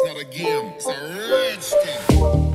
It's not a game, it's a rage game.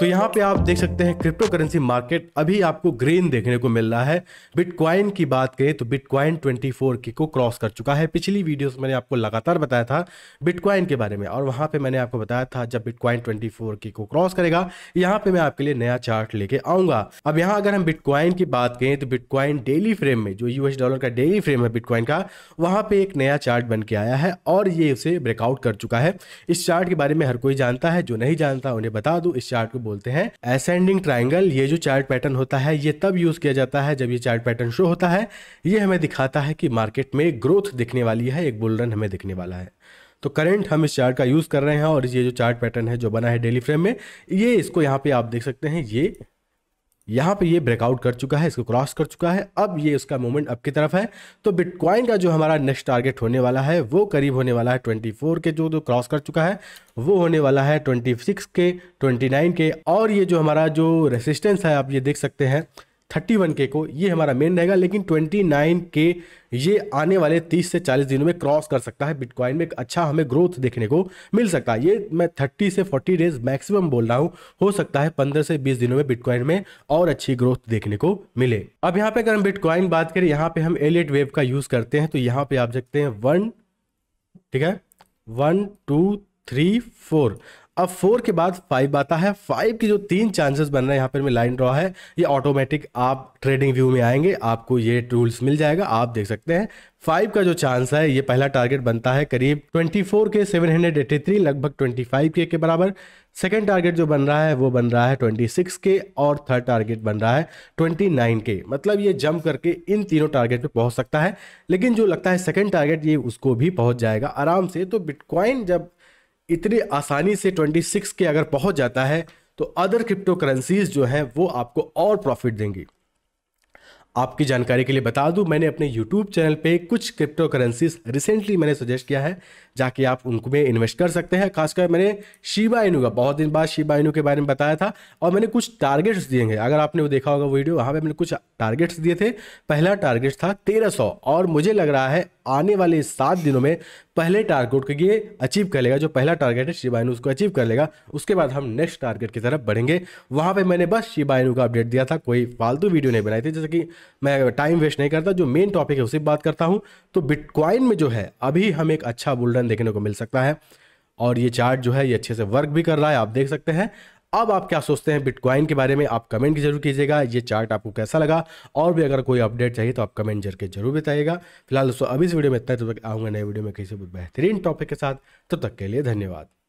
तो यहाँ पे आप देख सकते हैं क्रिप्टो करेंसी मार्केट अभी आपको ग्रीन देखने को मिल रहा है बिटकॉइन की बात करें तो बिटकॉइन 24 के को क्रॉस कर चुका है पिछली वीडियोस मैंने आपको लगातार बताया था बिटकॉइन के बारे में और वहाँ पे मैंने आपको बताया था जब बिटकॉइन 24 के को क्रॉस करेगा यहाँ पे मैं आपके लिए नया चार्ट लेके आऊंगा अब यहाँ अगर हम बिटकॉइन की बात करें तो बिटकॉइन डेली फ्रेम में जो यूएस डॉलर का डेली फ्रेम है बिटकॉइन का वहाँ पे एक नया चार्ट बन के आया है और ये उसे ब्रेकआउट कर चुका है इस चार्ट के बारे में हर कोई जानता है जो नहीं जानता उन्हें बता दूँ इस चार्ट को बोलते हैं एसेंडिंग ट्राइंगल ये जो चार्ट पैटर्न होता है ये तब यूज किया जाता है जब ये चार्ट पैटर्न शो होता है ये हमें दिखाता है कि मार्केट में ग्रोथ दिखने वाली है एक बुलरन हमें दिखने वाला है तो करंट हम इस चार्ट का यूज़ कर रहे हैं और ये जो चार्ट पैटर्न है जो बना है डेली फ्रेम में ये इसको यहाँ पे आप देख सकते हैं ये यहाँ पे ये ब्रेकआउट कर चुका है इसको क्रॉस कर चुका है अब ये उसका मूवमेंट अब की तरफ है तो बिटकॉइन का जो हमारा नेक्स्ट टारगेट होने वाला है वो करीब होने वाला है ट्वेंटी फोर के जो तो क्रॉस कर चुका है वो होने वाला है ट्वेंटी सिक्स के ट्वेंटी नाइन के और ये जो हमारा जो रेसिस्टेंस है आप ये देख सकते हैं थर्टी वन के को ये हमारा मेन रहेगा लेकिन ट्वेंटी नाइन के ये आने वाले तीस से चालीस दिनों में क्रॉस कर सकता है बिटकॉइन में एक अच्छा हमें ग्रोथ देखने को मिल सकता है ये मैं थर्टी से फोर्टी डेज मैक्सिमम बोल रहा हूँ हो सकता है पंद्रह से बीस दिनों में बिटकॉइन में और अच्छी ग्रोथ देखने को मिले अब यहाँ पे अगर हम बिटकॉइन बात करें यहाँ पे हम एलियट वेव का यूज करते हैं तो यहाँ पे आप देखते हैं वन ठीक है वन टू थ्री फोर अब फोर के बाद फाइव आता है फाइव के जो तीन चांसेस बन रहे हैं यहाँ पर मैं लाइन ड्रॉ है ये ऑटोमेटिक आप ट्रेडिंग व्यू में आएंगे आपको ये टूल्स मिल जाएगा आप देख सकते हैं फाइव का जो चांस है ये पहला टारगेट बनता है करीब 24 के 783 लगभग 25 के के बराबर सेकेंड टारगेट जो बन रहा है वो बन रहा है 26 के और थर्ड टारगेट बन रहा है 29 के मतलब ये जंप करके इन तीनों टारगेट पे पहुंच सकता है लेकिन जो लगता है सेकेंड टारगेट ये उसको भी पहुंच जाएगा आराम से तो बिटकॉइन जब इतनी आसानी से 26 के अगर पहुंच जाता है तो अदर क्रिप्टो करेंसीज जो हैं वो आपको और प्रॉफिट देंगी आपकी जानकारी के लिए बता दूं मैंने अपने यूट्यूब चैनल पे कुछ क्रिप्टो करेंसीज रिसेंटली मैंने सजेस्ट किया है जाके आप उनको में इन्वेस्ट कर सकते हैं खासकर मैंने शिबा इनू का बहुत दिन बाद शिबा इनू के बारे में बताया था और मैंने कुछ टारगेट्स दिए हैं अगर आपने वो देखा होगा वीडियो वहाँ पर मैंने कुछ टारगेट्स दिए थे पहला टारगेट था 1300 और मुझे लग रहा है आने वाले सात दिनों में पहले टारगेट को ये अचीव कर लेगा जो पहला टारगेट है शिबाइनू उसको अचीव कर लेगा उसके बाद हम नेक्स्ट टारगेट की तरफ बढ़ेंगे वहाँ पे मैंने बस शिबाइनू का अपडेट दिया था कोई फालतू वीडियो नहीं बनाई थी जैसे कि मैं टाइम वेस्ट नहीं करता जो मेन टॉपिक है उसी बात करता हूँ तो बिटकॉइन में जो है अभी हम एक अच्छा बुलडन देखने को मिल सकता है और ये चार्ट जो है ये अच्छे से वर्क भी कर रहा है आप देख सकते हैं अब आप क्या सोचते हैं बिटकॉइन के बारे में आप कमेंट जरूर कीजिएगा ये चार्ट आपको कैसा लगा और भी अगर कोई अपडेट चाहिए तो आप कमेंट करके जरूर बताइएगा फिलहाल दोस्तों अभी इस वीडियो में इतना तब तक आऊँगा नए वीडियो में किसी बेहतरीन टॉपिक के साथ तब तक के लिए धन्यवाद